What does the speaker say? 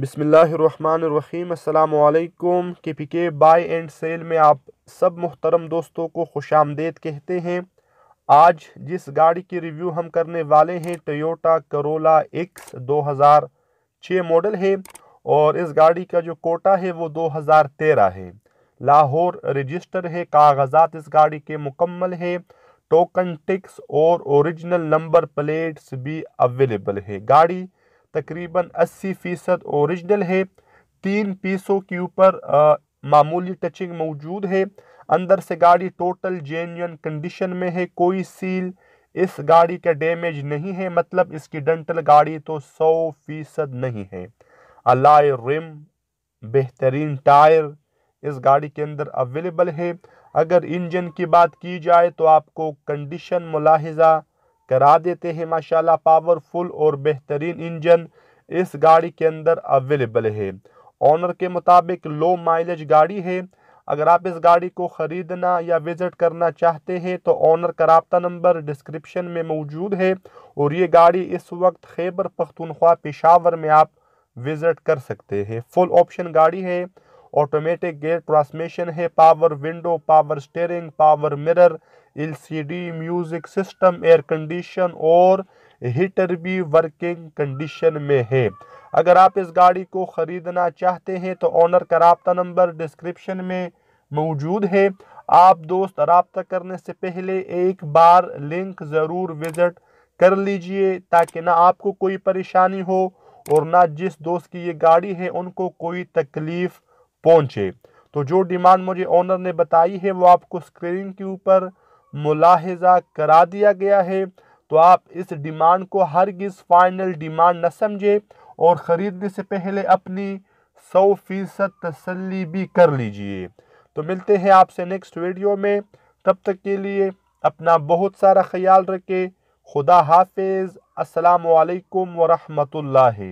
बिसमीम् के पी के by and cell में आप सब मुहतरम दोस्तों को खुश आमदेद कहते हैं आज जिस गाड़ी की रिव्यू हम करने वाले हैं टोयोटा करोला एक्स 2006 मॉडल है और इस गाड़ी का जो कोटा है वो 2013 है लाहौर रजिस्टर है कागजात इस गाड़ी के मुकम्मल है टोकन टिक्स और ओरिजिनल नंबर प्लेट्स भी अवेलेबल है गाड़ी तकरीबन 80 फ़ीसद औरिजनल है तीन पीसों के ऊपर मामूली टचिंग मौजूद है अंदर से गाड़ी टोटल जेन्यन कंडीशन में है कोई सील इस गाड़ी का डैमेज नहीं है मतलब इसकी डेंटल गाड़ी तो सौ फीसद नहीं है अलाय रिम बेहतरीन टायर इस गाड़ी के अंदर अवेलेबल है अगर इंजन की बात की जाए तो आपको कंडीशन मुलाहजा करा देते हैं माशाल्लाह पावरफुल और बेहतरीन इंजन इस गाड़ी के अंदर अवेलेबल है ऑनर के मुताबिक लो माइलेज गाड़ी है अगर आप इस गाड़ी को ख़रीदना या विज़िट करना चाहते हैं तो ऑनर का रबता नंबर डिस्क्रिप्शन में मौजूद है और ये गाड़ी इस वक्त खैबर पख्तनख्वा पेशावर में आप विज़िट कर सकते हैं फुल ऑप्शन गाड़ी है ऑटोमेटिक गेयर ट्रांसमिशन है power window power steering power mirror LCD music system air condition और हीटर भी वर्किंग कंडीशन में है अगर आप इस गाड़ी को ख़रीदना चाहते हैं तो ऑनर का रबता नंबर डिस्क्रिप्शन में मौजूद है आप दोस्त रबा करने से पहले एक बार लिंक ज़रूर विज़िट कर लीजिए ताकि ना आपको कोई परेशानी हो और ना जिस दोस्त की ये गाड़ी है उनको कोई तकलीफ़ पहुंचे तो जो डिमांड मुझे ऑनर ने बताई है वो आपको स्क्रीन के ऊपर मुलाहजा करा दिया गया है तो आप इस डिमांड को हरगिज़ फाइनल डिमांड न समझे और ख़रीदने से पहले अपनी सौ फीसद तसली भी कर लीजिए तो मिलते हैं आपसे नेक्स्ट वीडियो में तब तक के लिए अपना बहुत सारा ख्याल रखें खुदा हाफिज़ असलकम वरहमतुल्लाह